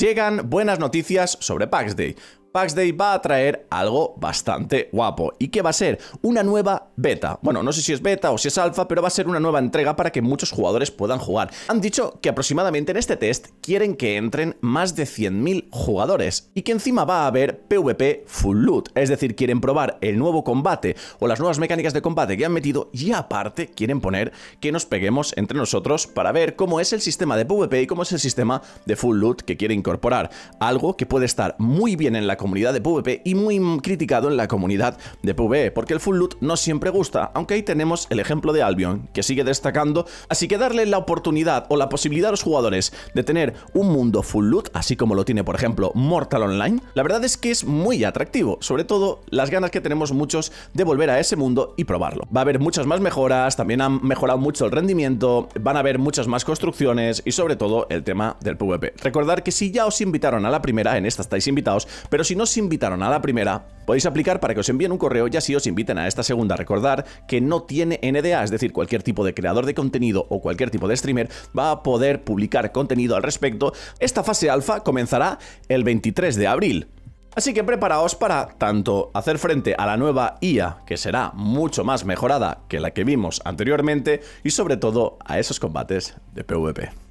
Llegan buenas noticias sobre Pax Day. PAX Day va a traer algo bastante guapo y que va a ser una nueva beta. Bueno, no sé si es beta o si es alfa, pero va a ser una nueva entrega para que muchos jugadores puedan jugar. Han dicho que aproximadamente en este test quieren que entren más de 100.000 jugadores y que encima va a haber PvP full loot, es decir, quieren probar el nuevo combate o las nuevas mecánicas de combate que han metido y aparte quieren poner que nos peguemos entre nosotros para ver cómo es el sistema de PvP y cómo es el sistema de full loot que quiere incorporar. Algo que puede estar muy bien en la comunidad de PvP y muy criticado en la comunidad de PvE, porque el full loot no siempre gusta, aunque ahí tenemos el ejemplo de Albion, que sigue destacando, así que darle la oportunidad o la posibilidad a los jugadores de tener un mundo full loot, así como lo tiene por ejemplo Mortal Online, la verdad es que es muy atractivo, sobre todo las ganas que tenemos muchos de volver a ese mundo y probarlo. Va a haber muchas más mejoras, también han mejorado mucho el rendimiento, van a haber muchas más construcciones y sobre todo el tema del PvP. Recordar que si ya os invitaron a la primera, en esta estáis invitados, pero si si no os invitaron a la primera, podéis aplicar para que os envíen un correo y así os inviten a esta segunda. Recordar que no tiene NDA, es decir, cualquier tipo de creador de contenido o cualquier tipo de streamer va a poder publicar contenido al respecto. Esta fase alfa comenzará el 23 de abril. Así que preparaos para tanto hacer frente a la nueva IA, que será mucho más mejorada que la que vimos anteriormente, y sobre todo a esos combates de PvP.